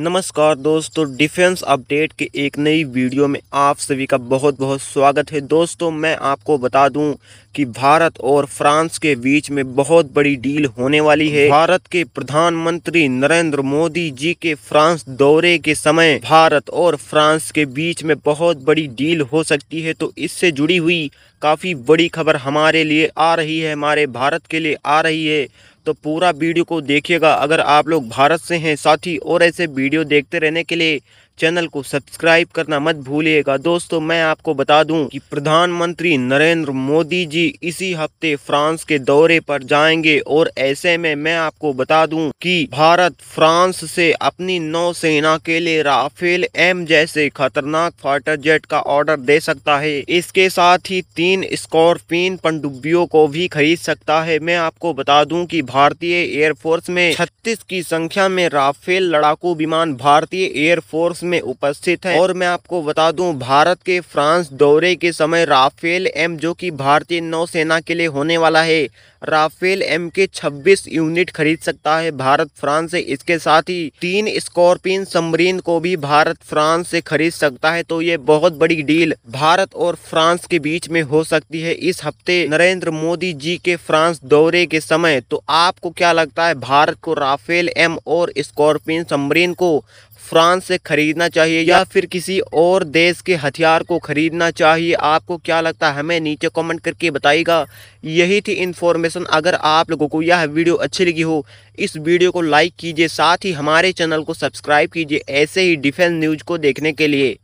नमस्कार दोस्तों defence update के एक नई वीडियो में आप सभी का बहुत बहुत स्वागत है दोस्तों मैं आपको बता दूं कि भारत और फ्रांस के बीच में बहुत बड़ी डील होने वाली है भारत के प्रधानमंत्री नरेंद्र मोदी जी के फ्रांस दौरे के समय भारत और फ्रांस के बीच में बहुत बड़ी डील हो सकती है तो इससे जुड़ी हुई काफ़ी बड़ी खबर हमारे लिए आ रही है हमारे भारत के लिए आ रही है तो पूरा वीडियो को देखिएगा अगर आप लोग भारत से हैं साथी और ऐसे वीडियो देखते रहने के लिए चैनल को सब्सक्राइब करना मत भूलिएगा दोस्तों मैं आपको बता दूं कि प्रधानमंत्री नरेंद्र मोदी जी इसी हफ्ते फ्रांस के दौरे पर जाएंगे और ऐसे में मैं आपको बता दूं कि भारत फ्रांस से अपनी नौसेना के लिए राफेल एम जैसे खतरनाक फाइटर जेट का ऑर्डर दे सकता है इसके साथ ही तीन स्कॉर्पिन पनडुब्बियों को भी खरीद सकता है मैं आपको बता दूँ की भारतीय एयरफोर्स में छत्तीस की संख्या में राफेल लड़ाकू विमान भारतीय एयरफोर्स में में उपस्थित है और मैं आपको बता दूं भारत के फ्रांस दौरे के समय राफेल एम जो कि भारतीय नौसेना के लिए होने वाला है राफेल एम के 26 यूनिट खरीद सकता है भारत फ्रांस से इसके साथ ही तीन स्कॉर्पियन समरीन को भी भारत फ्रांस से खरीद सकता है तो ये बहुत बड़ी डील भारत और फ्रांस के बीच में हो सकती है इस हफ्ते नरेंद्र मोदी जी के फ्रांस दौरे के समय तो आपको क्या लगता है भारत को राफेल एम और स्कॉर्पियन समरीन को फ्रांस से ख़रीदना चाहिए या फिर किसी और देश के हथियार को ख़रीदना चाहिए आपको क्या लगता है हमें नीचे कमेंट करके बताइएगा यही थी इन्फॉर्मेशन अगर आप लोगों को यह वीडियो अच्छी लगी हो इस वीडियो को लाइक कीजिए साथ ही हमारे चैनल को सब्सक्राइब कीजिए ऐसे ही डिफेंस न्यूज़ को देखने के लिए